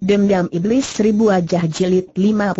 Dendam Iblis Seribu Wajah Jilid 57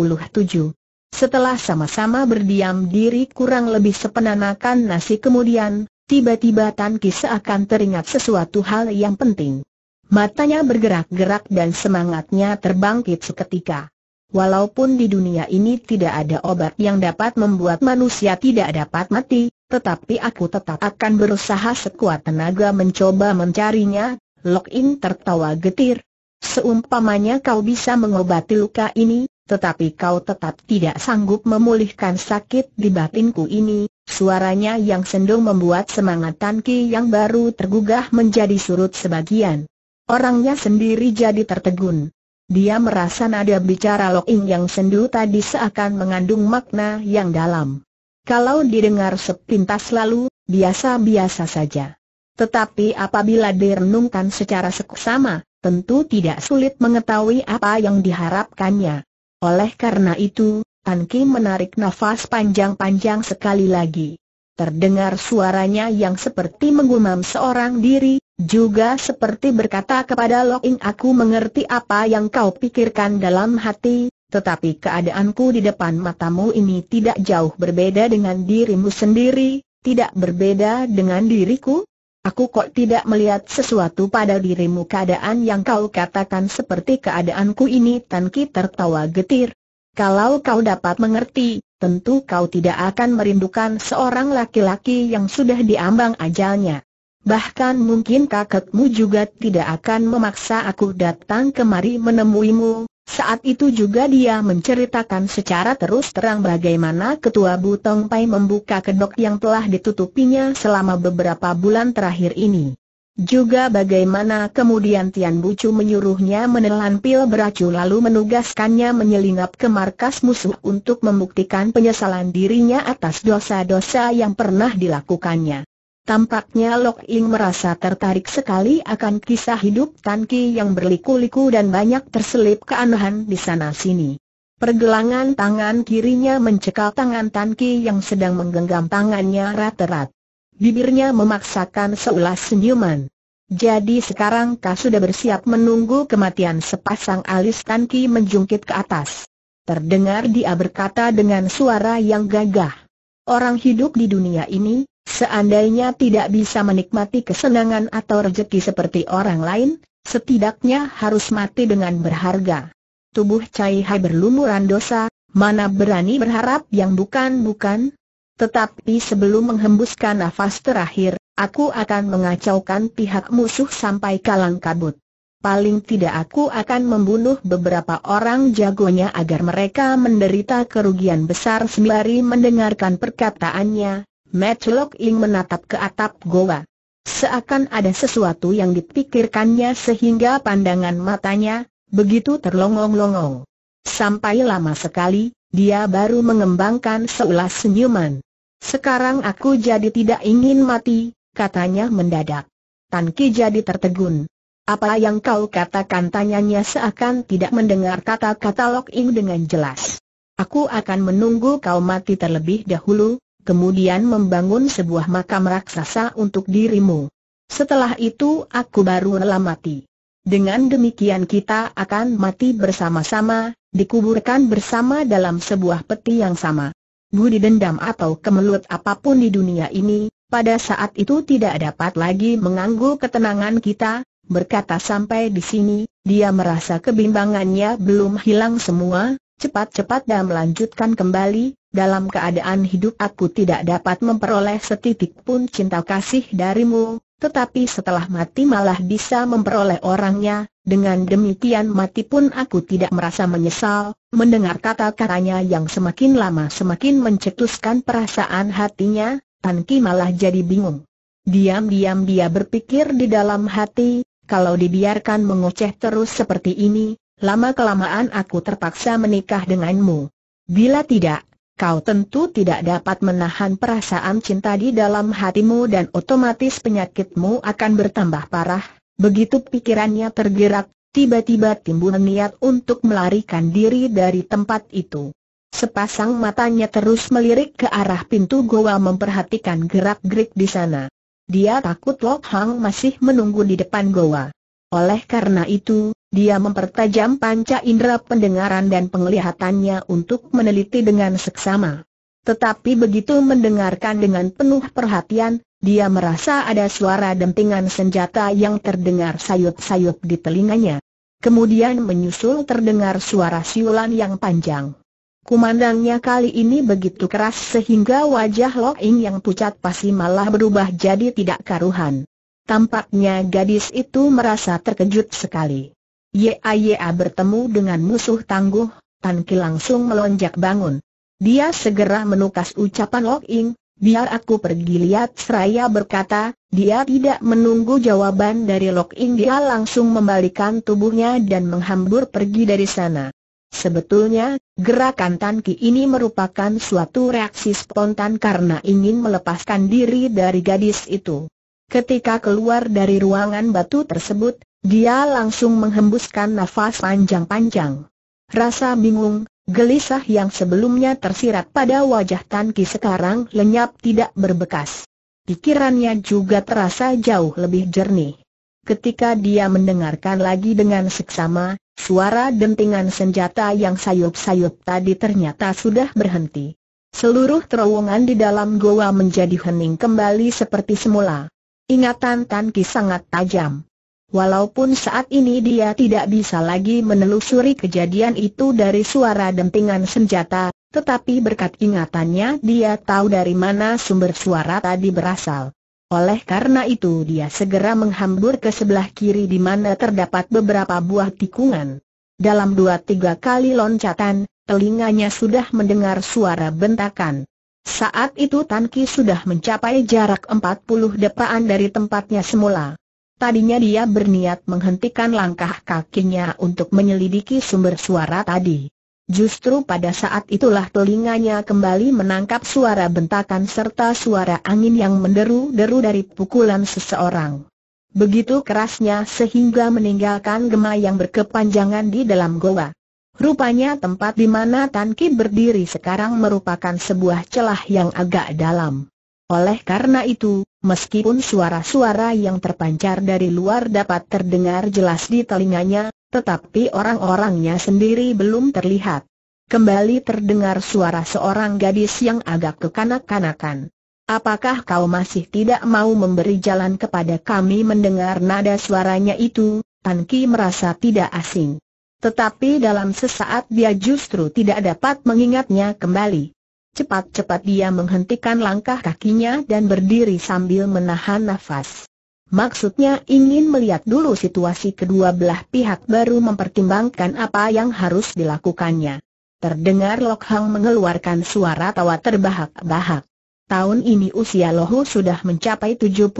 Setelah sama-sama berdiam diri kurang lebih sepenanakan nasi kemudian, tiba-tiba Tan Ki seakan teringat sesuatu hal yang penting. Matanya bergerak-gerak dan semangatnya terbangkit seketika. Walaupun di dunia ini tidak ada obat yang dapat membuat manusia tidak dapat mati, tetapi aku tetap akan berusaha sekuat tenaga mencoba mencarinya, Lok In tertawa getir, Seumpamanya kau bisa mengobati luka ini, tetapi kau tetap tidak sanggup memulihkan sakit di batinku ini, suaranya yang sendung membuat semangat Tan yang baru tergugah menjadi surut sebagian. Orangnya sendiri jadi tertegun. Dia merasa nada bicara Ing yang sendu tadi seakan mengandung makna yang dalam. Kalau didengar sepintas lalu, biasa-biasa saja. Tetapi apabila direnungkan secara seksama, tentu tidak sulit mengetahui apa yang diharapkannya. Oleh karena itu, Tan Kim menarik nafas panjang-panjang sekali lagi. Terdengar suaranya yang seperti menggumam seorang diri, juga seperti berkata kepada Ing aku mengerti apa yang kau pikirkan dalam hati, tetapi keadaanku di depan matamu ini tidak jauh berbeda dengan dirimu sendiri, tidak berbeda dengan diriku, Aku kok tidak melihat sesuatu pada dirimu keadaan yang kau katakan seperti keadaanku ini Tan Ki tertawa getir. Kalau kau dapat mengerti, tentu kau tidak akan merindukan seorang laki-laki yang sudah diambang ajalnya. Bahkan mungkin kakekmu juga tidak akan memaksa aku datang kemari menemuimu, saat itu juga dia menceritakan secara terus terang bagaimana ketua Butong Pai membuka kedok yang telah ditutupinya selama beberapa bulan terakhir ini. Juga bagaimana kemudian Tian Bucu menyuruhnya menelan pil beracun lalu menugaskannya menyelinap ke markas musuh untuk membuktikan penyesalan dirinya atas dosa-dosa yang pernah dilakukannya. Tampaknya Lok Ing merasa tertarik sekali akan kisah hidup Tan Ki yang berliku-liku dan banyak terselip keanehan di sana-sini. Pergelangan tangan kirinya mencekal tangan Tan Ki yang sedang menggenggam tangannya rat-rat. Bibirnya memaksakan seulas senyuman. Jadi sekarang kau sudah bersiap menunggu kematian sepasang alis Tan Ki menjungkit ke atas. Terdengar dia berkata dengan suara yang gagah. Orang hidup di dunia ini, Seandainya tidak bisa menikmati kesenangan atau rejeki seperti orang lain, setidaknya harus mati dengan berharga. Tubuh Cai Hai berlumuran dosa, mana berani berharap yang bukan-bukan? Tetapi sebelum menghembuskan nafas terakhir, aku akan mengacaukan pihak musuh sampai kalang kabut. Paling tidak aku akan membunuh beberapa orang jagonya agar mereka menderita kerugian besar sembari mendengarkan perkataannya, Matlock Ing menatap ke atap goa. Seakan ada sesuatu yang dipikirkannya sehingga pandangan matanya, begitu terlongong-longong. Sampai lama sekali, dia baru mengembangkan seulas senyuman. Sekarang aku jadi tidak ingin mati, katanya mendadak. Tan Ki jadi tertegun. Apa yang kau katakan tanyanya seakan tidak mendengar kata-kata Lok Ing dengan jelas. Aku akan menunggu kau mati terlebih dahulu, kemudian membangun sebuah makam raksasa untuk dirimu. Setelah itu aku baru rela mati. Dengan demikian kita akan mati bersama-sama, dikuburkan bersama dalam sebuah peti yang sama. Budi dendam atau kemelut apapun di dunia ini, pada saat itu tidak dapat lagi mengganggu ketenangan kita, berkata sampai di sini, dia merasa kebimbangannya belum hilang semua, cepat-cepat dan melanjutkan kembali, dalam keadaan hidup aku tidak dapat memperoleh setitik pun cinta kasih darimu, tetapi setelah mati malah bisa memperoleh orangnya, dengan demikian mati pun aku tidak merasa menyesal, mendengar kata-katanya yang semakin lama semakin mencetuskan perasaan hatinya, Tan Ki malah jadi bingung. Diam-diam dia berpikir di dalam hati, kalau dibiarkan mengoceh terus seperti ini, lama-kelamaan aku terpaksa menikah denganmu. Bila tidak, kau tentu tidak dapat menahan perasaan cinta di dalam hatimu dan otomatis penyakitmu akan bertambah parah. Begitu pikirannya tergerak, tiba-tiba timbul niat untuk melarikan diri dari tempat itu. Sepasang matanya terus melirik ke arah pintu goa memperhatikan gerak-gerik di sana. Dia takut Lok Hang masih menunggu di depan goa. Oleh karena itu, dia mempertajam panca indera pendengaran dan penglihatannya untuk meneliti dengan seksama. Tetapi begitu mendengarkan dengan penuh perhatian, dia merasa ada suara dentingan senjata yang terdengar sayup-sayup di telinganya. Kemudian menyusul terdengar suara siulan yang panjang. Kumandangnya kali ini begitu keras sehingga wajah Lo Ing yang pucat pasti malah berubah jadi tidak karuhan. Tampaknya gadis itu merasa terkejut sekali. Yaya bertemu dengan musuh tangguh, Tan Ki langsung melonjak bangun. Dia segera menukas ucapan Lok Ing, biar aku pergi lihat seraya berkata, dia tidak menunggu jawaban dari Lok Ing dia langsung membalikan tubuhnya dan menghambur pergi dari sana. Sebetulnya, gerakan Tan Ki ini merupakan suatu reaksi spontan karena ingin melepaskan diri dari gadis itu. Ketika keluar dari ruangan batu tersebut, dia langsung menghembuskan nafas panjang-panjang. Rasa bingung, gelisah yang sebelumnya tersirat pada wajah Tan Ki sekarang lenyap tidak berbekas. Pikirannya juga terasa jauh lebih jernih. Ketika dia mendengarkan lagi dengan seksama, suara dentingan senjata yang sayup-sayup tadi ternyata sudah berhenti. Seluruh terowongan di dalam goa menjadi hening kembali seperti semula. Ingatan Tan Ki sangat tajam. Walaupun saat ini dia tidak bisa lagi menelusuri kejadian itu dari suara dentingan senjata, tetapi berkat ingatannya dia tahu dari mana sumber suara tadi berasal. Oleh karena itu dia segera menghambur ke sebelah kiri di mana terdapat beberapa buah tikungan. Dalam dua tiga kali loncatan, telinganya sudah mendengar suara bentakan. Saat itu Tanki sudah mencapai jarak empat puluh depaan dari tempatnya semula. Tadinya dia berniat menghentikan langkah kakinya untuk menyelidiki sumber suara tadi. Justru pada saat itulah telinganya kembali menangkap suara bentakan serta suara angin yang menderu-deru dari pukulan seseorang. Begitu kerasnya sehingga meninggalkan gema yang berkepanjangan di dalam goa. Rupanya tempat di mana Tanki berdiri sekarang merupakan sebuah celah yang agak dalam. Oleh karena itu, meskipun suara-suara yang terpancar dari luar dapat terdengar jelas di telinganya, tetapi orang-orangnya sendiri belum terlihat. Kembali terdengar suara seorang gadis yang agak kekanak-kanakan. Apakah kau masih tidak mau memberi jalan kepada kami mendengar nada suaranya itu? Tan Ki merasa tidak asing. Tetapi dalam sesaat dia justru tidak dapat mengingatnya kembali. Cepat-cepat dia menghentikan langkah kakinya dan berdiri sambil menahan nafas. Maksudnya ingin melihat dulu situasi kedua belah pihak baru mempertimbangkan apa yang harus dilakukannya. Terdengar Lok Hang mengeluarkan suara tawa terbahak-bahak. Tahun ini usia Lohu sudah mencapai 76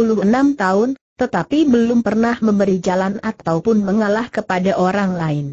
tahun, tetapi belum pernah memberi jalan ataupun mengalah kepada orang lain.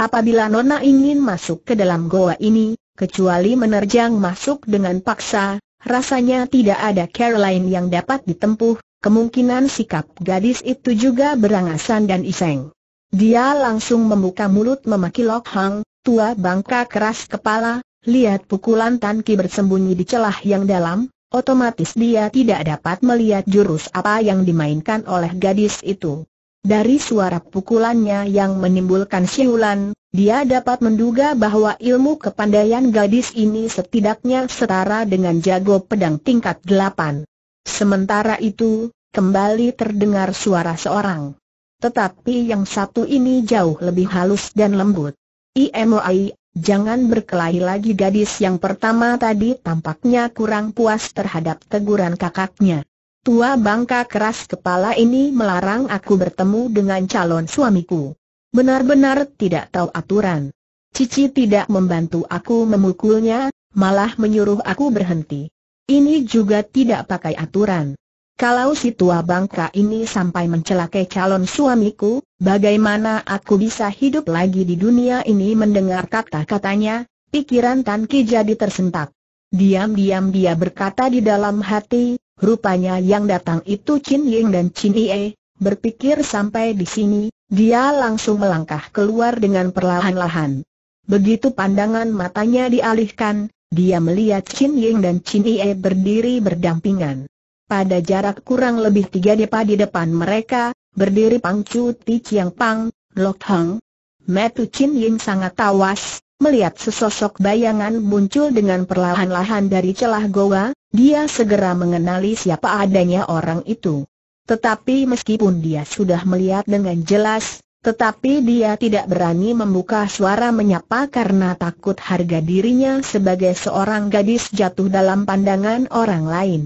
Apabila Nona ingin masuk ke dalam goa ini, Kecuali menerjang masuk dengan paksa, rasanya tidak ada cara lain yang dapat ditempuh, kemungkinan sikap gadis itu juga berangasan dan iseng. Dia langsung membuka mulut memaki Lok Hang, tua bangka keras kepala, lihat pukulan Tan Ki bersembunyi di celah yang dalam, otomatis dia tidak dapat melihat jurus apa yang dimainkan oleh gadis itu. Dari suara pukulannya yang menimbulkan siulan, dia dapat menduga bahwa ilmu kepandaian gadis ini setidaknya setara dengan jago pedang tingkat delapan. Sementara itu, kembali terdengar suara seorang. Tetapi yang satu ini jauh lebih halus dan lembut. IMOI, jangan berkelahi lagi gadis yang pertama tadi tampaknya kurang puas terhadap teguran kakaknya. Tua bangka keras kepala ini melarang aku bertemu dengan calon suamiku. Benar-benar tidak tahu aturan. Cici tidak membantu aku memukulnya, malah menyuruh aku berhenti. Ini juga tidak pakai aturan. Kalau si tua bangka ini sampai mencelakai calon suamiku, bagaimana aku bisa hidup lagi di dunia ini mendengar kata-katanya, pikiran Tan Ki jadi tersentak. Diam-diam dia berkata di dalam hati, rupanya yang datang itu Chin Ying dan Chin Ie, Berpikir sampai di sini, dia langsung melangkah keluar dengan perlahan-lahan. Begitu pandangan matanya dialihkan, dia melihat Chin Ying dan Chin Ie berdiri berdampingan. Pada jarak kurang lebih tiga depa di depan mereka, berdiri Pang Chu Ti Chiang Pang, Lok Hang. Metu Chin Ying sangat tawas, Melihat sesosok bayangan muncul dengan perlahan-lahan dari celah goa, dia segera mengenali siapa adanya orang itu. Tetapi meskipun dia sudah melihat dengan jelas, tetapi dia tidak berani membuka suara menyapa karena takut harga dirinya sebagai seorang gadis jatuh dalam pandangan orang lain.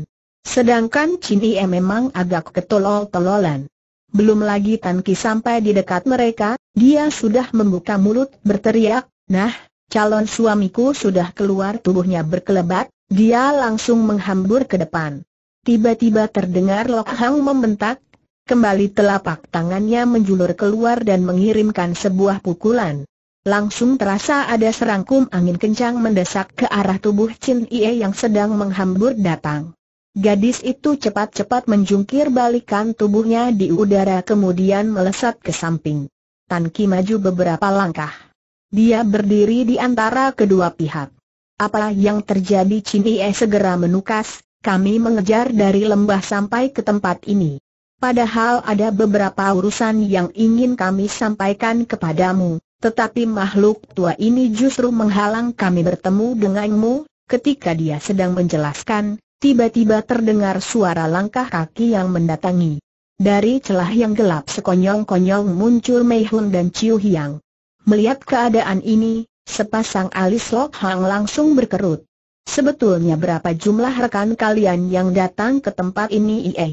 Sedangkan Chin Ie memang agak ketolol-tololan. Belum lagi Tan Ki sampai di dekat mereka, dia sudah membuka mulut berteriak, Nah, calon suamiku sudah keluar tubuhnya berkelebat, dia langsung menghambur ke depan. Tiba-tiba terdengar Lok Hang membentak, kembali telapak tangannya menjulur keluar dan mengirimkan sebuah pukulan. Langsung terasa ada serangkum angin kencang mendesak ke arah tubuh Chin Ie yang sedang menghambur datang. Gadis itu cepat-cepat menjungkir balikan tubuhnya di udara kemudian melesat ke samping. Tan Ki maju beberapa langkah. Dia berdiri di antara kedua pihak. Apa yang terjadi Chin Ie segera menukas, kami mengejar dari lembah sampai ke tempat ini. Padahal ada beberapa urusan yang ingin kami sampaikan kepadamu, tetapi makhluk tua ini justru menghalang kami bertemu denganmu, ketika dia sedang menjelaskan, tiba-tiba terdengar suara langkah kaki yang mendatangi. Dari celah yang gelap sekonyong-konyong muncul Mei Hun dan Chiu Hiang. Melihat keadaan ini, sepasang alis Lok Hang langsung berkerut. Sebetulnya berapa jumlah rekan kalian yang datang ke tempat ini Ie? Iya?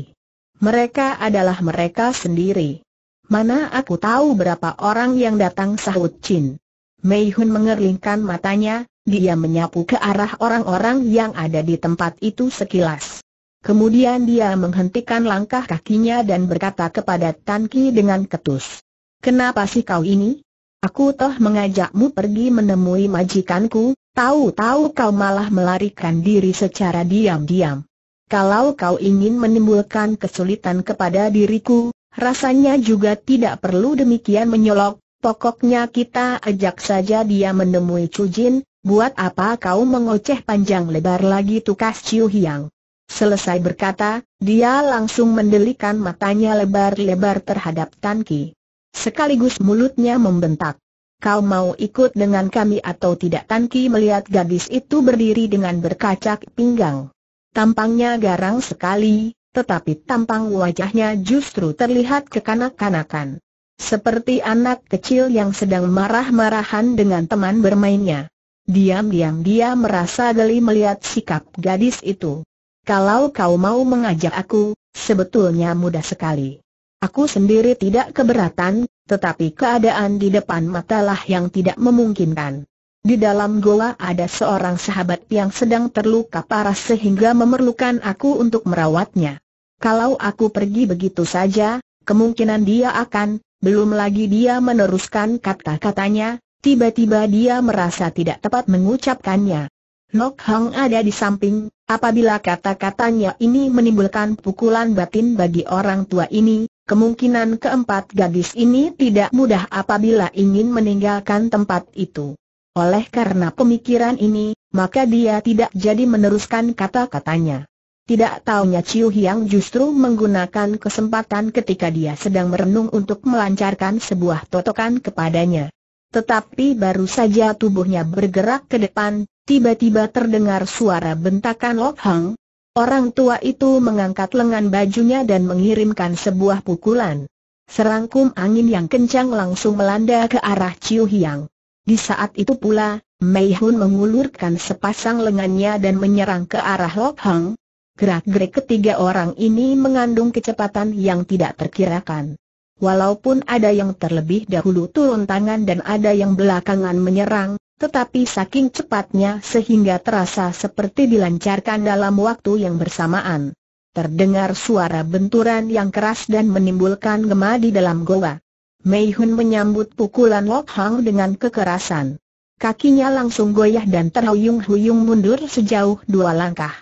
Mereka adalah mereka sendiri. Mana aku tahu berapa orang yang datang sahut Chin. Mei Hun mengerlingkan matanya, dia menyapu ke arah orang-orang yang ada di tempat itu sekilas. Kemudian dia menghentikan langkah kakinya dan berkata kepada Tan Ki dengan ketus. Kenapa sih kau ini? Aku toh mengajakmu pergi menemui majikanku, tahu-tahu kau malah melarikan diri secara diam-diam. Kalau kau ingin menimbulkan kesulitan kepada diriku, rasanya juga tidak perlu demikian menyolok, pokoknya kita ajak saja dia menemui Cujin, buat apa kau mengoceh panjang lebar lagi tukas Ciu Hiang. Selesai berkata, dia langsung mendelikan matanya lebar-lebar terhadap Tan Ki. Sekaligus mulutnya membentak. Kau mau ikut dengan kami atau tidak Tan Ki melihat gadis itu berdiri dengan berkacak pinggang. Tampangnya garang sekali, tetapi tampang wajahnya justru terlihat kekanak-kanakan. Seperti anak kecil yang sedang marah-marahan dengan teman bermainnya. Diam-diam dia merasa geli melihat sikap gadis itu. Kalau kau mau mengajak aku, sebetulnya mudah sekali. Aku sendiri tidak keberatan, tetapi keadaan di depan matalah yang tidak memungkinkan. Di dalam goa ada seorang sahabat yang sedang terluka parah sehingga memerlukan aku untuk merawatnya. Kalau aku pergi begitu saja, kemungkinan dia akan, belum lagi dia meneruskan kata-katanya, tiba-tiba dia merasa tidak tepat mengucapkannya. Lok Hang ada di samping, apabila kata-katanya ini menimbulkan pukulan batin bagi orang tua ini, Kemungkinan keempat gadis ini tidak mudah apabila ingin meninggalkan tempat itu. Oleh karena pemikiran ini, maka dia tidak jadi meneruskan kata-katanya. Tidak taunya Ciu Hiang justru menggunakan kesempatan ketika dia sedang merenung untuk melancarkan sebuah totokan kepadanya. Tetapi baru saja tubuhnya bergerak ke depan, tiba-tiba terdengar suara bentakan Lok Hang, Orang tua itu mengangkat lengan bajunya dan mengirimkan sebuah pukulan. Serangkum angin yang kencang langsung melanda ke arah Chiu Hiang. Di saat itu pula, Mei Hun mengulurkan sepasang lengannya dan menyerang ke arah Lok Hang. Gerak-gerik ketiga orang ini mengandung kecepatan yang tidak terkirakan. Walaupun ada yang terlebih dahulu turun tangan dan ada yang belakangan menyerang, tetapi saking cepatnya sehingga terasa seperti dilancarkan dalam waktu yang bersamaan. Terdengar suara benturan yang keras dan menimbulkan gema di dalam goa. Mei Hun menyambut pukulan Lok Hang dengan kekerasan. Kakinya langsung goyah dan terhuyung-huyung mundur sejauh dua langkah.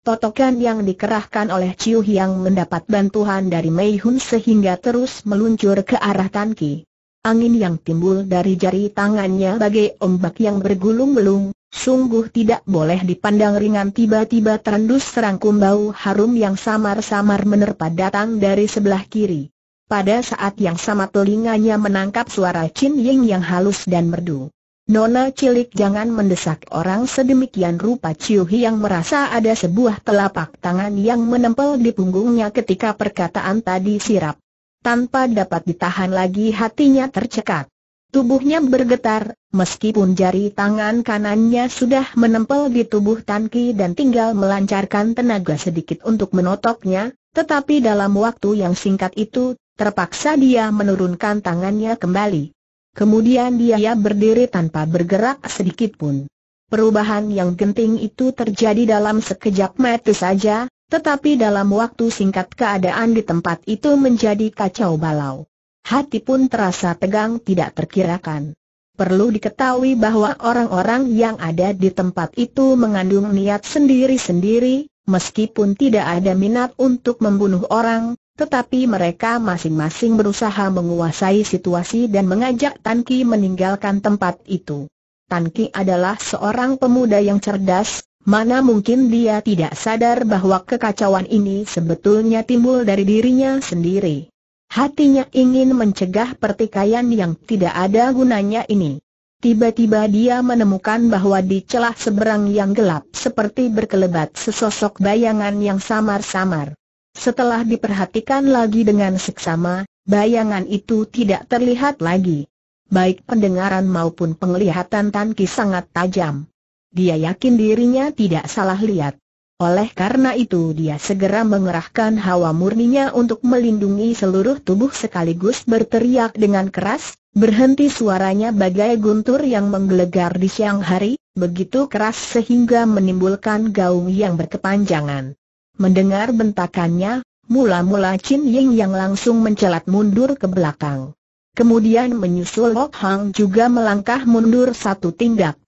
Totokan yang dikerahkan oleh Chiu Hiang mendapat bantuan dari Mei Hun sehingga terus meluncur ke arah Tan Ki. Angin yang timbul dari jari tangannya bagai ombak yang bergulung-gulung, sungguh tidak boleh dipandang ringan tiba-tiba terendus serangkum bau harum yang samar-samar menerpa datang dari sebelah kiri. Pada saat yang sama telinganya menangkap suara Chin Ying yang halus dan merdu. Nona cilik jangan mendesak orang sedemikian rupa Hi yang merasa ada sebuah telapak tangan yang menempel di punggungnya ketika perkataan tadi sirap. Tanpa dapat ditahan lagi hatinya tercekat. Tubuhnya bergetar, meskipun jari tangan kanannya sudah menempel di tubuh Tan dan tinggal melancarkan tenaga sedikit untuk menotoknya, tetapi dalam waktu yang singkat itu, terpaksa dia menurunkan tangannya kembali. Kemudian dia berdiri tanpa bergerak sedikit pun. Perubahan yang genting itu terjadi dalam sekejap mata saja, tetapi dalam waktu singkat keadaan di tempat itu menjadi kacau balau. Hati pun terasa tegang tidak terkirakan. Perlu diketahui bahwa orang-orang yang ada di tempat itu mengandung niat sendiri-sendiri, meskipun tidak ada minat untuk membunuh orang, tetapi mereka masing-masing berusaha menguasai situasi dan mengajak Tanki meninggalkan tempat itu. Tanki adalah seorang pemuda yang cerdas, Mana mungkin dia tidak sadar bahwa kekacauan ini sebetulnya timbul dari dirinya sendiri. Hatinya ingin mencegah pertikaian yang tidak ada gunanya ini. Tiba-tiba dia menemukan bahwa di celah seberang yang gelap seperti berkelebat sesosok bayangan yang samar-samar. Setelah diperhatikan lagi dengan seksama, bayangan itu tidak terlihat lagi. Baik pendengaran maupun penglihatan Tan sangat tajam. Dia yakin dirinya tidak salah lihat. Oleh karena itu dia segera mengerahkan hawa murninya untuk melindungi seluruh tubuh sekaligus berteriak dengan keras, berhenti suaranya bagai guntur yang menggelegar di siang hari, begitu keras sehingga menimbulkan gaung yang berkepanjangan. Mendengar bentakannya, mula-mula Chin Ying yang langsung mencelat mundur ke belakang. Kemudian menyusul Lok Hang juga melangkah mundur satu tindak.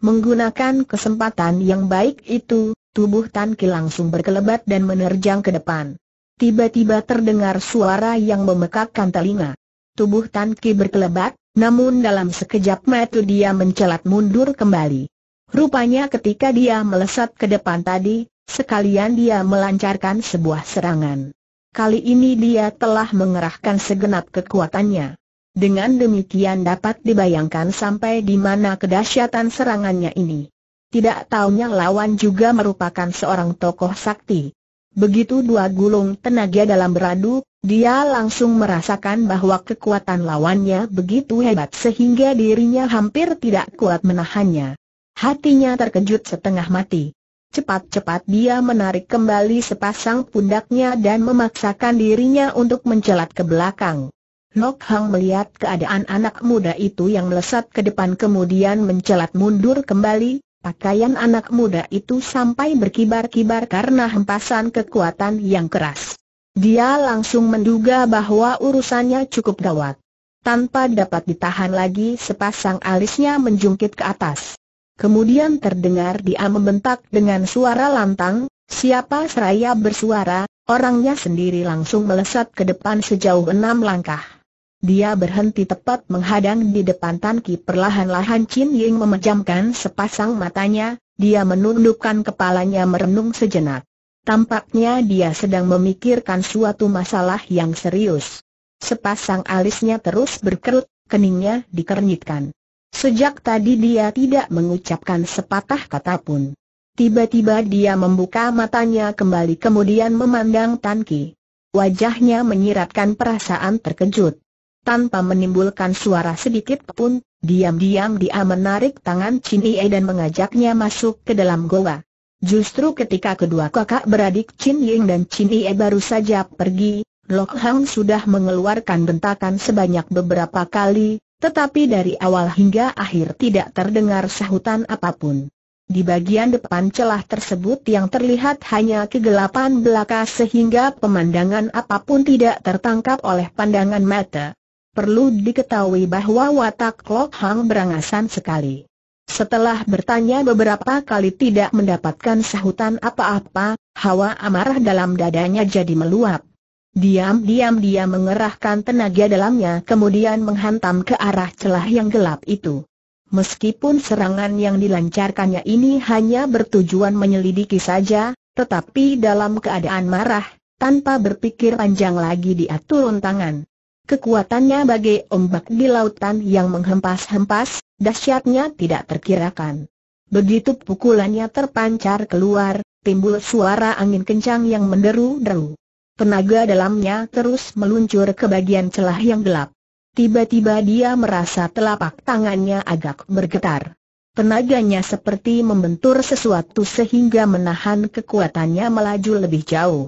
Menggunakan kesempatan yang baik itu, tubuh Tan Ki langsung berkelebat dan menerjang ke depan. Tiba-tiba terdengar suara yang memekakkan telinga. Tubuh Tan Ki berkelebat, namun dalam sekejap mata dia mencelat mundur kembali. Rupanya ketika dia melesat ke depan tadi, sekalian dia melancarkan sebuah serangan. Kali ini dia telah mengerahkan segenap kekuatannya. Dengan demikian dapat dibayangkan sampai di mana kedahsyatan serangannya ini. Tidak tahunya lawan juga merupakan seorang tokoh sakti. Begitu dua gulung tenaga dalam beradu, dia langsung merasakan bahwa kekuatan lawannya begitu hebat sehingga dirinya hampir tidak kuat menahannya. Hatinya terkejut setengah mati. Cepat-cepat dia menarik kembali sepasang pundaknya dan memaksakan dirinya untuk mencelat ke belakang. Nok Hang melihat keadaan anak muda itu yang melesat ke depan kemudian mencelat mundur kembali, Pakaian anak muda itu sampai berkibar-kibar karena hempasan kekuatan yang keras. Dia langsung menduga bahwa urusannya cukup gawat. Tanpa dapat ditahan lagi sepasang alisnya menjungkit ke atas. Kemudian terdengar dia membentak dengan suara lantang, siapa seraya bersuara, orangnya sendiri langsung melesat ke depan sejauh enam langkah. Dia berhenti tepat menghadang di depan Tan Ki perlahan-lahan Chin Ying memejamkan sepasang matanya, dia menundukkan kepalanya merenung sejenak. Tampaknya dia sedang memikirkan suatu masalah yang serius. Sepasang alisnya terus berkerut, keningnya dikernyitkan. Sejak tadi dia tidak mengucapkan sepatah kata pun. Tiba-tiba dia membuka matanya kembali kemudian memandang Tan Ki. Wajahnya menyiratkan perasaan terkejut tanpa menimbulkan suara sedikit pun, diam-diam dia menarik tangan Chin Ie dan mengajaknya masuk ke dalam goa. Justru ketika kedua kakak beradik Chin Ying dan Chin Ie baru saja pergi, Lok Hang sudah mengeluarkan bentakan sebanyak beberapa kali, tetapi dari awal hingga akhir tidak terdengar sahutan apapun. Di bagian depan celah tersebut yang terlihat hanya kegelapan belaka sehingga pemandangan apapun tidak tertangkap oleh pandangan mata. Perlu diketahui bahwa watak Lok Hang berangasan sekali. Setelah bertanya beberapa kali tidak mendapatkan sahutan apa-apa, hawa amarah dalam dadanya jadi meluap. Diam-diam dia mengerahkan tenaga dalamnya kemudian menghantam ke arah celah yang gelap itu. Meskipun serangan yang dilancarkannya ini hanya bertujuan menyelidiki saja, tetapi dalam keadaan marah, tanpa berpikir panjang lagi dia turun tangan. Kekuatannya bagai ombak di lautan yang menghempas-hempas, dahsyatnya tidak terkirakan. Begitu pukulannya terpancar keluar, timbul suara angin kencang yang menderu-deru. Tenaga dalamnya terus meluncur ke bagian celah yang gelap. Tiba-tiba dia merasa telapak tangannya agak bergetar. Tenaganya seperti membentur sesuatu sehingga menahan kekuatannya melaju lebih jauh.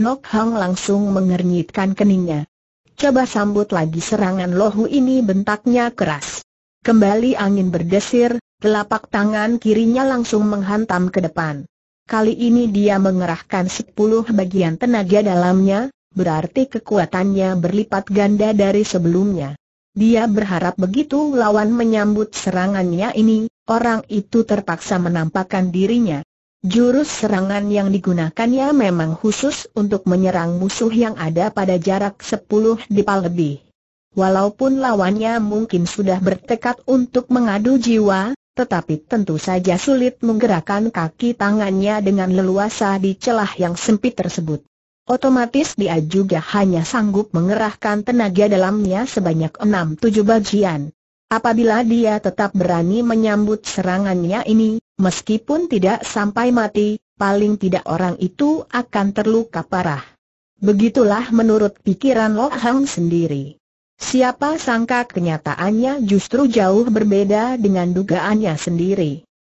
Nok Hang langsung mengernyitkan keningnya. Coba sambut lagi serangan lohu ini bentaknya keras. Kembali angin berdesir, telapak tangan kirinya langsung menghantam ke depan. Kali ini dia mengerahkan sepuluh bagian tenaga dalamnya, berarti kekuatannya berlipat ganda dari sebelumnya. Dia berharap begitu lawan menyambut serangannya ini, orang itu terpaksa menampakkan dirinya. Jurus serangan yang digunakannya memang khusus untuk menyerang musuh yang ada pada jarak 10 dipal lebih. Walaupun lawannya mungkin sudah bertekad untuk mengadu jiwa, tetapi tentu saja sulit menggerakkan kaki tangannya dengan leluasa di celah yang sempit tersebut. Otomatis dia juga hanya sanggup mengerahkan tenaga dalamnya sebanyak 6-7 bagian. Apabila dia tetap berani menyambut serangannya ini, Meskipun tidak sampai mati, paling tidak orang itu akan terluka parah. Begitulah menurut pikiran Lo Hang sendiri. Siapa sangka kenyataannya justru jauh berbeda dengan dugaannya sendiri.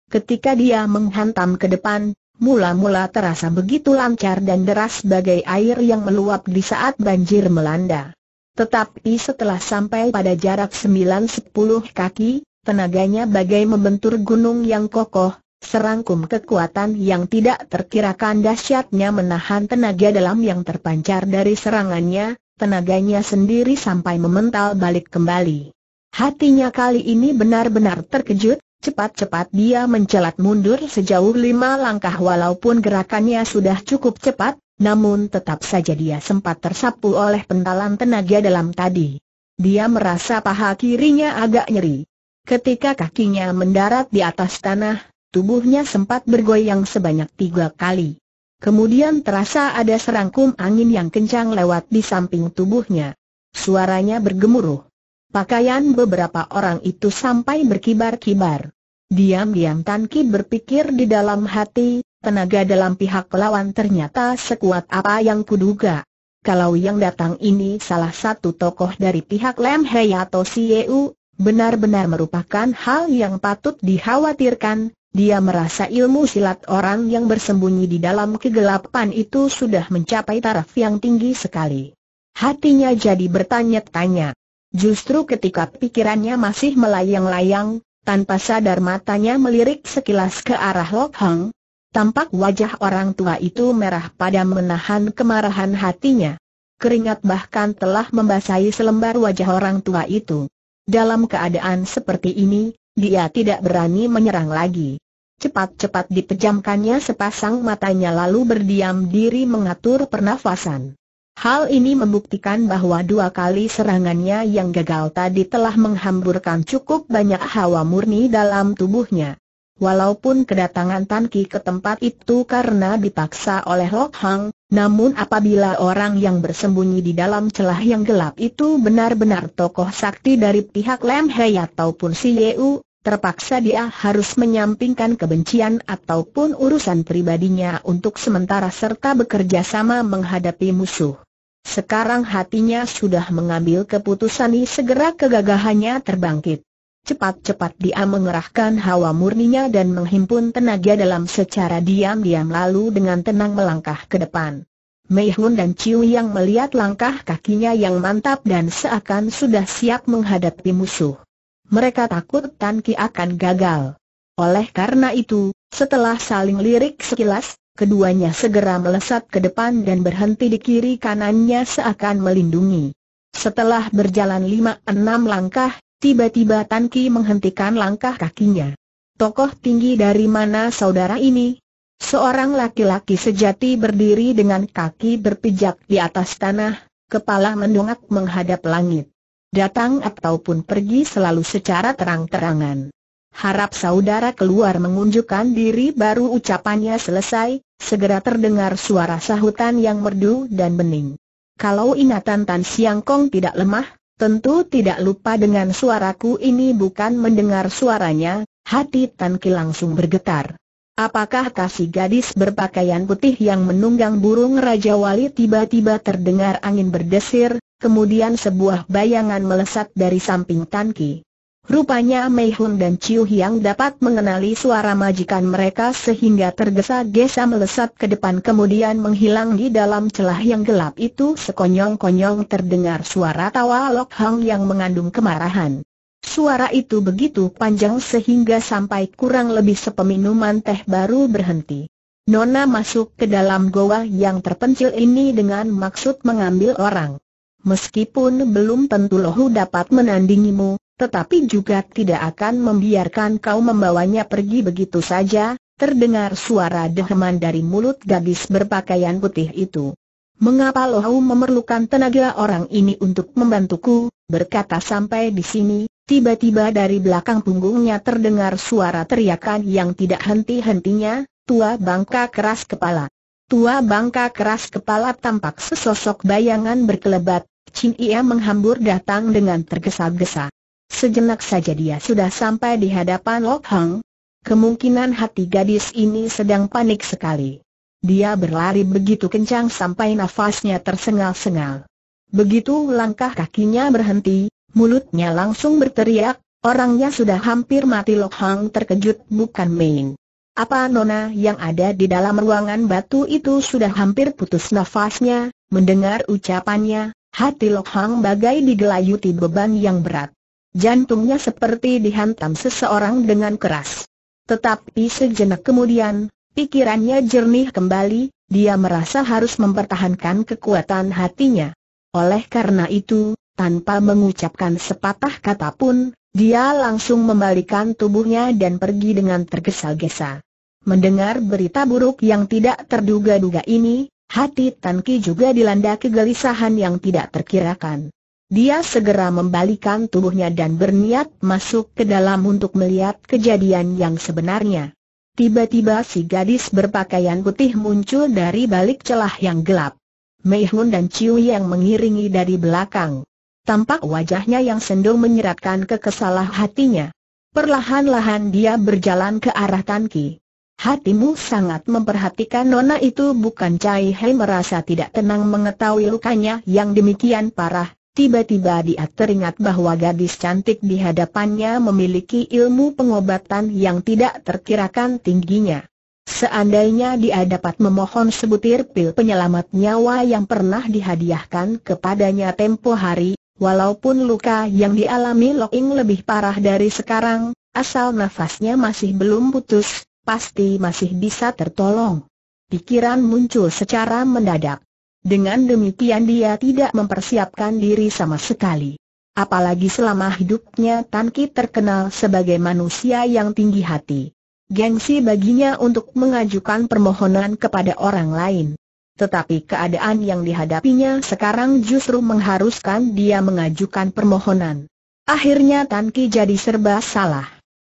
Ketika dia menghantam ke depan, mula-mula terasa begitu lancar dan deras bagai air yang meluap di saat banjir melanda. Tetapi setelah sampai pada jarak 9-10 kaki, tenaganya bagai membentur gunung yang kokoh, serangkum kekuatan yang tidak terkirakan dahsyatnya menahan tenaga dalam yang terpancar dari serangannya, tenaganya sendiri sampai memental balik kembali. Hatinya kali ini benar-benar terkejut, cepat-cepat dia mencelat mundur sejauh lima langkah walaupun gerakannya sudah cukup cepat, namun tetap saja dia sempat tersapu oleh pentalan tenaga dalam tadi. Dia merasa paha kirinya agak nyeri. Ketika kakinya mendarat di atas tanah, tubuhnya sempat bergoyang sebanyak tiga kali. Kemudian terasa ada serangkum angin yang kencang lewat di samping tubuhnya. Suaranya bergemuruh. Pakaian beberapa orang itu sampai berkibar-kibar. Diam-diam Tan Ki berpikir di dalam hati, tenaga dalam pihak lawan ternyata sekuat apa yang kuduga. Kalau yang datang ini salah satu tokoh dari pihak Lem Hei atau Sieu, Benar-benar merupakan hal yang patut dikhawatirkan, dia merasa ilmu silat orang yang bersembunyi di dalam kegelapan itu sudah mencapai taraf yang tinggi sekali. Hatinya jadi bertanya-tanya. Justru ketika pikirannya masih melayang-layang, tanpa sadar matanya melirik sekilas ke arah Lok Hang, tampak wajah orang tua itu merah pada menahan kemarahan hatinya. Keringat bahkan telah membasahi selembar wajah orang tua itu. Dalam keadaan seperti ini, dia tidak berani menyerang lagi. Cepat-cepat dipejamkannya sepasang matanya lalu berdiam diri mengatur pernafasan. Hal ini membuktikan bahwa dua kali serangannya yang gagal tadi telah menghamburkan cukup banyak hawa murni dalam tubuhnya. Walaupun kedatangan Tan ke tempat itu karena dipaksa oleh Lok Hang, namun apabila orang yang bersembunyi di dalam celah yang gelap itu benar-benar tokoh sakti dari pihak Lem Hei ataupun si Yeu, terpaksa dia harus menyampingkan kebencian ataupun urusan pribadinya untuk sementara serta bekerja sama menghadapi musuh. Sekarang hatinya sudah mengambil keputusan ini segera kegagahannya terbangkit. Cepat-cepat dia mengerahkan hawa murninya dan menghimpun tenaga dalam secara diam-diam lalu dengan tenang melangkah ke depan. Mei Hun dan Chiu yang melihat langkah kakinya yang mantap dan seakan sudah siap menghadapi musuh. Mereka takut Tan Ki akan gagal. Oleh karena itu, setelah saling lirik sekilas, keduanya segera melesat ke depan dan berhenti di kiri kanannya seakan melindungi. Setelah berjalan lima enam langkah, Tiba-tiba Tan Ki menghentikan langkah kakinya. Tokoh tinggi dari mana saudara ini? Seorang laki-laki sejati berdiri dengan kaki berpijak di atas tanah, kepala mendongak menghadap langit. Datang ataupun pergi selalu secara terang-terangan. Harap saudara keluar mengunjukkan diri baru ucapannya selesai, segera terdengar suara sahutan yang merdu dan bening. Kalau ingatan Tan Siang Kong tidak lemah, Tentu tidak lupa dengan suaraku ini bukan mendengar suaranya, hati Tan Ki langsung bergetar. Apakah kasih gadis berpakaian putih yang menunggang burung Raja Wali tiba-tiba terdengar angin berdesir, kemudian sebuah bayangan melesat dari samping Tan Ki. Rupanya Mei Hun dan Chiu Hiang dapat mengenali suara majikan mereka sehingga tergesa-gesa melesat ke depan kemudian menghilang di dalam celah yang gelap itu sekonyong-konyong terdengar suara tawa Lok Hang yang mengandung kemarahan. Suara itu begitu panjang sehingga sampai kurang lebih sepeminuman teh baru berhenti. Nona masuk ke dalam goa yang terpencil ini dengan maksud mengambil orang. Meskipun belum tentu lohu dapat menandingimu, tetapi juga tidak akan membiarkan kau membawanya pergi begitu saja, terdengar suara deheman dari mulut gadis berpakaian putih itu. Mengapa Lohau memerlukan tenaga orang ini untuk membantuku, berkata sampai di sini, tiba-tiba dari belakang punggungnya terdengar suara teriakan yang tidak henti-hentinya, tua bangka keras kepala. Tua bangka keras kepala tampak sesosok bayangan berkelebat, Chin Ia menghambur datang dengan tergesa-gesa. Sejenak saja dia sudah sampai di hadapan Lok Hang. Kemungkinan hati gadis ini sedang panik sekali. Dia berlari begitu kencang sampai nafasnya tersengal-sengal. Begitu langkah kakinya berhenti, mulutnya langsung berteriak, orangnya sudah hampir mati Lok Hang terkejut bukan main. Apa Nona yang ada di dalam ruangan batu itu sudah hampir putus nafasnya, mendengar ucapannya, hati Lok Hang bagai digelayuti beban yang berat. Jantungnya seperti dihantam seseorang dengan keras. Tetapi sejenak kemudian, pikirannya jernih kembali, dia merasa harus mempertahankan kekuatan hatinya. Oleh karena itu, tanpa mengucapkan sepatah kata pun, dia langsung membalikan tubuhnya dan pergi dengan tergesa-gesa. Mendengar berita buruk yang tidak terduga-duga ini, hati Tan Ki juga dilanda kegelisahan yang tidak terkirakan. Dia segera membalikan tubuhnya dan berniat masuk ke dalam untuk melihat kejadian yang sebenarnya. Tiba-tiba si gadis berpakaian putih muncul dari balik celah yang gelap. Mei Hun dan Chiu yang mengiringi dari belakang. Tampak wajahnya yang sendung menyeratkan kekesalah hatinya. Perlahan-lahan dia berjalan ke arah Tan Ki. Hatimu sangat memperhatikan nona itu bukan Cai Hei merasa tidak tenang mengetahui lukanya yang demikian parah, Tiba-tiba dia teringat bahwa gadis cantik di hadapannya memiliki ilmu pengobatan yang tidak terkirakan tingginya. Seandainya dia dapat memohon sebutir pil penyelamat nyawa yang pernah dihadiahkan kepadanya tempo hari, walaupun luka yang dialami Locking lebih parah dari sekarang, asal nafasnya masih belum putus, pasti masih bisa tertolong. Pikiran muncul secara mendadak. Dengan demikian dia tidak mempersiapkan diri sama sekali. Apalagi selama hidupnya Tan Ki terkenal sebagai manusia yang tinggi hati. Gengsi baginya untuk mengajukan permohonan kepada orang lain. Tetapi keadaan yang dihadapinya sekarang justru mengharuskan dia mengajukan permohonan. Akhirnya Tan Ki jadi serba salah.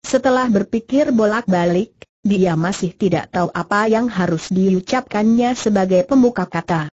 Setelah berpikir bolak-balik, dia masih tidak tahu apa yang harus diucapkannya sebagai pembuka kata.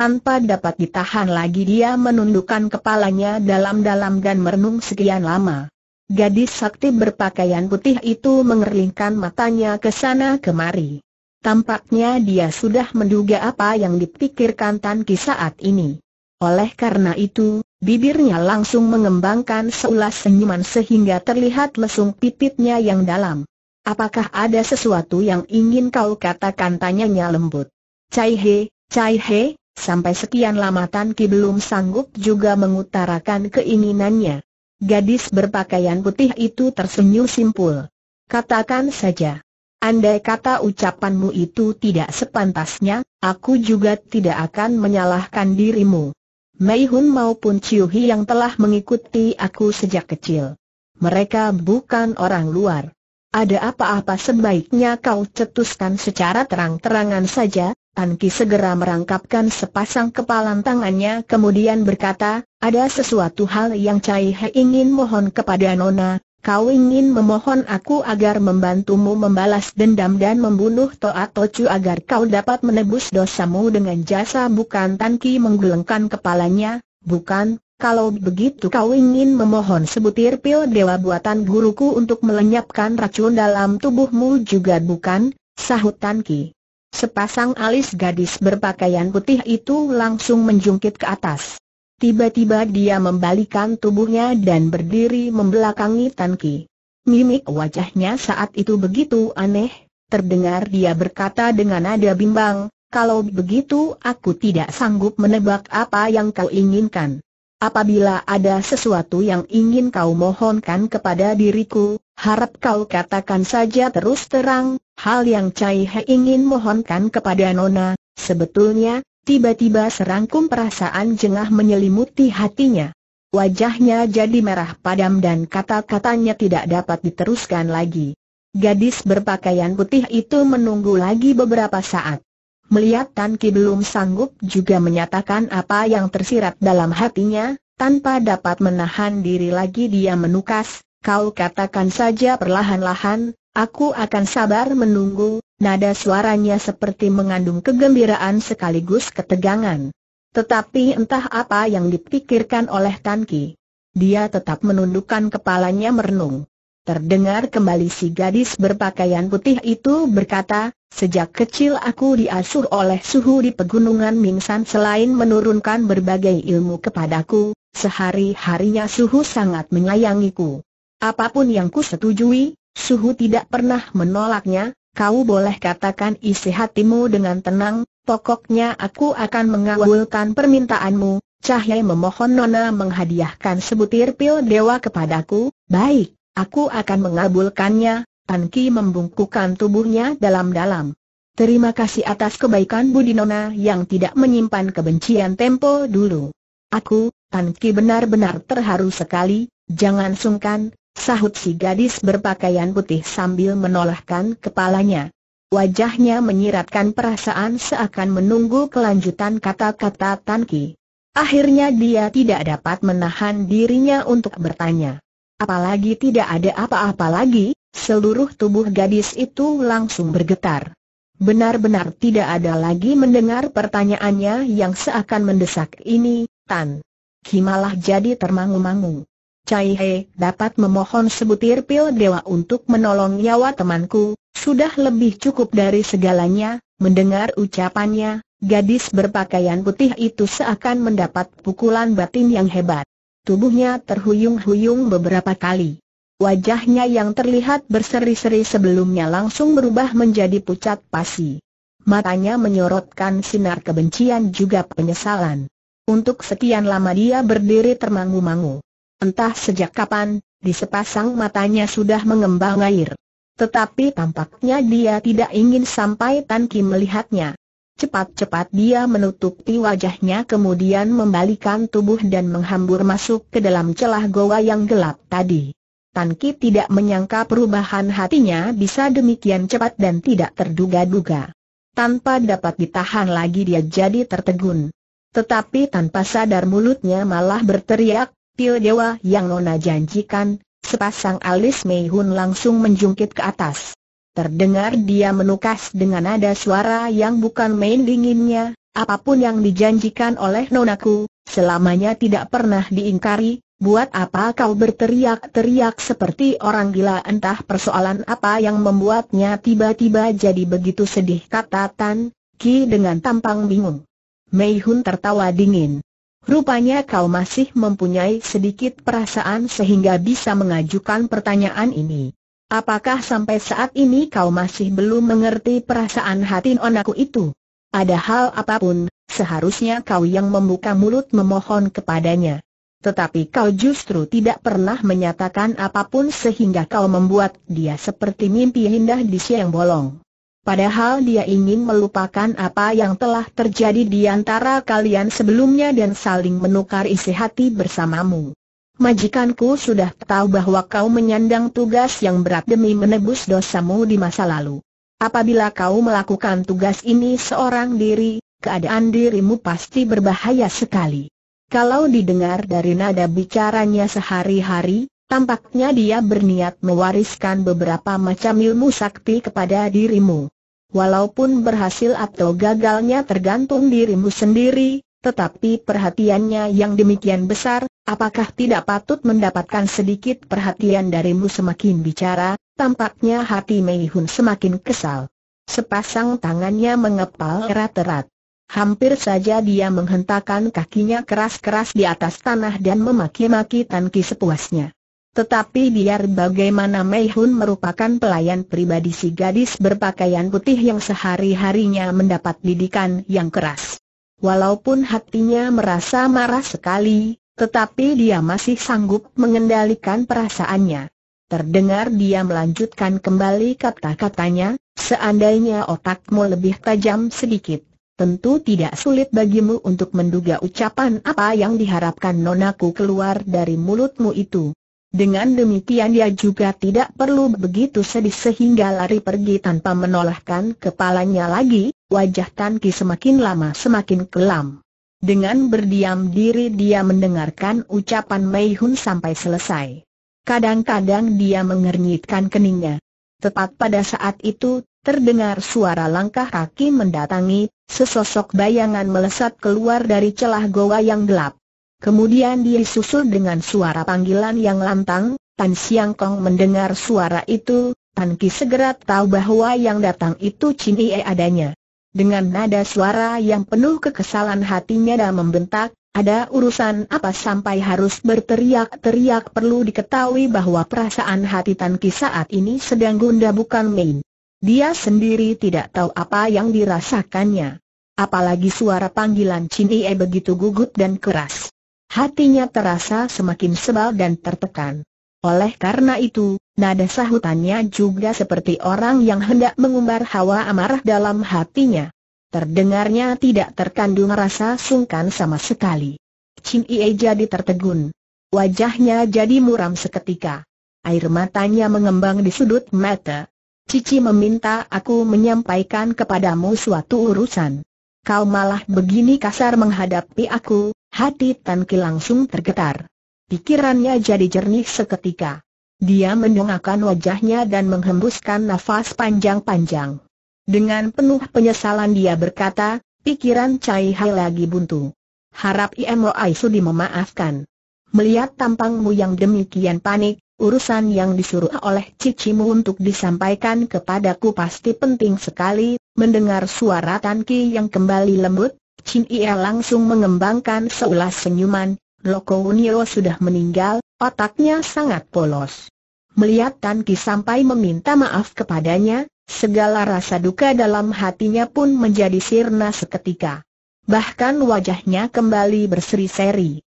Tanpa dapat ditahan lagi dia menundukkan kepalanya dalam-dalam dan merenung sekian lama. Gadis sakti berpakaian putih itu mengerlingkan matanya ke sana kemari. Tampaknya dia sudah menduga apa yang dipikirkan Tan Ki saat ini. Oleh karena itu, bibirnya langsung mengembangkan seulas senyuman sehingga terlihat lesung pipitnya yang dalam. Apakah ada sesuatu yang ingin kau katakan tanyanya lembut? Cai He, Cai He, Sampai sekian lama Tan Ki belum sanggup juga mengutarakan keinginannya. Gadis berpakaian putih itu tersenyum simpul. Katakan saja. Andai kata ucapanmu itu tidak sepantasnya, aku juga tidak akan menyalahkan dirimu. Mei Hun maupun Chiu Hi yang telah mengikuti aku sejak kecil. Mereka bukan orang luar. Ada apa-apa sebaiknya kau cetuskan secara terang-terangan saja, Tan Ki segera merangkapkan sepasang kepalan tangannya kemudian berkata, ada sesuatu hal yang Cai He ingin mohon kepada Nona, kau ingin memohon aku agar membantumu membalas dendam dan membunuh Toa Tocu agar kau dapat menebus dosamu dengan jasa bukan Tan Ki menggelengkan kepalanya, bukan, kalau begitu kau ingin memohon sebutir pil dewa buatan guruku untuk melenyapkan racun dalam tubuhmu juga bukan, sahut Tan Ki. Sepasang alis gadis berpakaian putih itu langsung menjungkit ke atas. Tiba-tiba dia membalikan tubuhnya dan berdiri membelakangi Tan Ki. Mimik wajahnya saat itu begitu aneh, terdengar dia berkata dengan nada bimbang, kalau begitu aku tidak sanggup menebak apa yang kau inginkan. Apabila ada sesuatu yang ingin kau mohonkan kepada diriku, harap kau katakan saja terus terang, Hal yang Cai He ingin mohonkan kepada Nona, sebetulnya, tiba-tiba serangkum perasaan jengah menyelimuti hatinya. Wajahnya jadi merah padam dan kata-katanya tidak dapat diteruskan lagi. Gadis berpakaian putih itu menunggu lagi beberapa saat. Melihat Tan Ki belum sanggup juga menyatakan apa yang tersirat dalam hatinya, tanpa dapat menahan diri lagi dia menukas, kau katakan saja perlahan-lahan, Aku akan sabar menunggu, nada suaranya seperti mengandung kegembiraan sekaligus ketegangan. Tetapi entah apa yang dipikirkan oleh Tan Ki. Dia tetap menundukkan kepalanya merenung. Terdengar kembali si gadis berpakaian putih itu berkata, Sejak kecil aku diasuh oleh suhu di pegunungan Mingsan selain menurunkan berbagai ilmu kepadaku, sehari-harinya suhu sangat menyayangiku. Apapun yang ku setujui, Suhu tidak pernah menolaknya, kau boleh katakan isi hatimu dengan tenang, pokoknya aku akan mengabulkan permintaanmu. Cahaya memohon Nona menghadiahkan sebutir pil dewa kepadaku, baik, aku akan mengabulkannya, Tan Ki membungkukan tubuhnya dalam-dalam. Terima kasih atas kebaikan Budi Nona yang tidak menyimpan kebencian tempo dulu. Aku, Tan Ki benar-benar terharu sekali, jangan sungkan, Sahut si gadis berpakaian putih sambil menolakkan kepalanya. Wajahnya menyiratkan perasaan seakan menunggu kelanjutan kata-kata Tan Ki. Akhirnya dia tidak dapat menahan dirinya untuk bertanya. Apalagi tidak ada apa-apa lagi, seluruh tubuh gadis itu langsung bergetar. Benar-benar tidak ada lagi mendengar pertanyaannya yang seakan mendesak ini, Tan. Ki malah jadi termangu-mangu. Cai He, dapat memohon sebutir pil dewa untuk menolong nyawa temanku, sudah lebih cukup dari segalanya, mendengar ucapannya, gadis berpakaian putih itu seakan mendapat pukulan batin yang hebat. Tubuhnya terhuyung-huyung beberapa kali. Wajahnya yang terlihat berseri-seri sebelumnya langsung berubah menjadi pucat pasi. Matanya menyorotkan sinar kebencian juga penyesalan. Untuk sekian lama dia berdiri termangu-mangu. Entah sejak kapan, di sepasang matanya sudah mengembang air. Tetapi tampaknya dia tidak ingin sampai Tan Kim melihatnya. Cepat-cepat dia menutupi wajahnya kemudian membalikan tubuh dan menghambur masuk ke dalam celah goa yang gelap tadi. Tan Ki tidak menyangka perubahan hatinya bisa demikian cepat dan tidak terduga-duga. Tanpa dapat ditahan lagi dia jadi tertegun. Tetapi tanpa sadar mulutnya malah berteriak, Tio Dewa yang Nona janjikan, sepasang alis Mei Hun langsung menjungkit ke atas. Terdengar dia menukas dengan nada suara yang bukan main dinginnya, apapun yang dijanjikan oleh nonaku, selamanya tidak pernah diingkari, buat apa kau berteriak-teriak seperti orang gila entah persoalan apa yang membuatnya tiba-tiba jadi begitu sedih kata Tan, Ki dengan tampang bingung. Mei Hun tertawa dingin. Rupanya kau masih mempunyai sedikit perasaan sehingga bisa mengajukan pertanyaan ini. Apakah sampai saat ini kau masih belum mengerti perasaan hati nonaku itu? Ada hal apapun, seharusnya kau yang membuka mulut memohon kepadanya. Tetapi kau justru tidak pernah menyatakan apapun sehingga kau membuat dia seperti mimpi indah di siang bolong. Padahal dia ingin melupakan apa yang telah terjadi di antara kalian sebelumnya dan saling menukar isi hati bersamamu. Majikanku sudah tahu bahwa kau menyandang tugas yang berat demi menebus dosamu di masa lalu. Apabila kau melakukan tugas ini seorang diri, keadaan dirimu pasti berbahaya sekali. Kalau didengar dari nada bicaranya sehari-hari, Tampaknya dia berniat mewariskan beberapa macam ilmu sakti kepada dirimu. Walaupun berhasil atau gagalnya tergantung dirimu sendiri, tetapi perhatiannya yang demikian besar, apakah tidak patut mendapatkan sedikit perhatian darimu semakin bicara, tampaknya hati Mei Hun semakin kesal. Sepasang tangannya mengepal erat-erat. Hampir saja dia menghentakkan kakinya keras-keras di atas tanah dan memaki-maki Tan Ki sepuasnya. Tetapi biar bagaimana Mei Hun merupakan pelayan pribadi si gadis berpakaian putih yang sehari-harinya mendapat didikan yang keras. Walaupun hatinya merasa marah sekali, tetapi dia masih sanggup mengendalikan perasaannya. Terdengar dia melanjutkan kembali kata-katanya, seandainya otakmu lebih tajam sedikit, tentu tidak sulit bagimu untuk menduga ucapan apa yang diharapkan nonaku keluar dari mulutmu itu. Dengan demikian dia juga tidak perlu begitu sedih sehingga lari pergi tanpa menolakkan kepalanya lagi, wajah Tan Ki semakin lama semakin kelam. Dengan berdiam diri dia mendengarkan ucapan Mei Hun sampai selesai. Kadang-kadang dia mengernyitkan keningnya. Tepat pada saat itu, terdengar suara langkah kaki mendatangi, sesosok bayangan melesat keluar dari celah goa yang gelap. Kemudian susul dengan suara panggilan yang lantang, Tan Siang Kong mendengar suara itu, Tan Ki segera tahu bahwa yang datang itu Chin Ie adanya. Dengan nada suara yang penuh kekesalan hatinya dan membentak, ada urusan apa sampai harus berteriak-teriak perlu diketahui bahwa perasaan hati Tan Ki saat ini sedang gundah bukan main. Dia sendiri tidak tahu apa yang dirasakannya. Apalagi suara panggilan Chin Ie begitu gugup dan keras. Hatinya terasa semakin sebal dan tertekan. Oleh karena itu, nada sahutannya juga seperti orang yang hendak mengumbar hawa amarah dalam hatinya. Terdengarnya tidak terkandung rasa sungkan sama sekali. Chin Ie jadi tertegun. Wajahnya jadi muram seketika. Air matanya mengembang di sudut mata. Cici meminta aku menyampaikan kepadamu suatu urusan kau malah begini kasar menghadapi aku, hati Tan Ki langsung tergetar. Pikirannya jadi jernih seketika. Dia mendongakkan wajahnya dan menghembuskan nafas panjang-panjang. Dengan penuh penyesalan dia berkata, pikiran Cai Hai lagi buntu. Harap Imo Sudi memaafkan. Melihat tampangmu yang demikian panik, urusan yang disuruh oleh cicimu untuk disampaikan kepadaku pasti penting sekali, Mendengar suara Tan Ki yang kembali lembut, Chin Ie langsung mengembangkan seulas senyuman, Loko Unio sudah meninggal, otaknya sangat polos. Melihat Tan Ki sampai meminta maaf kepadanya, segala rasa duka dalam hatinya pun menjadi sirna seketika. Bahkan wajahnya kembali berseri-seri.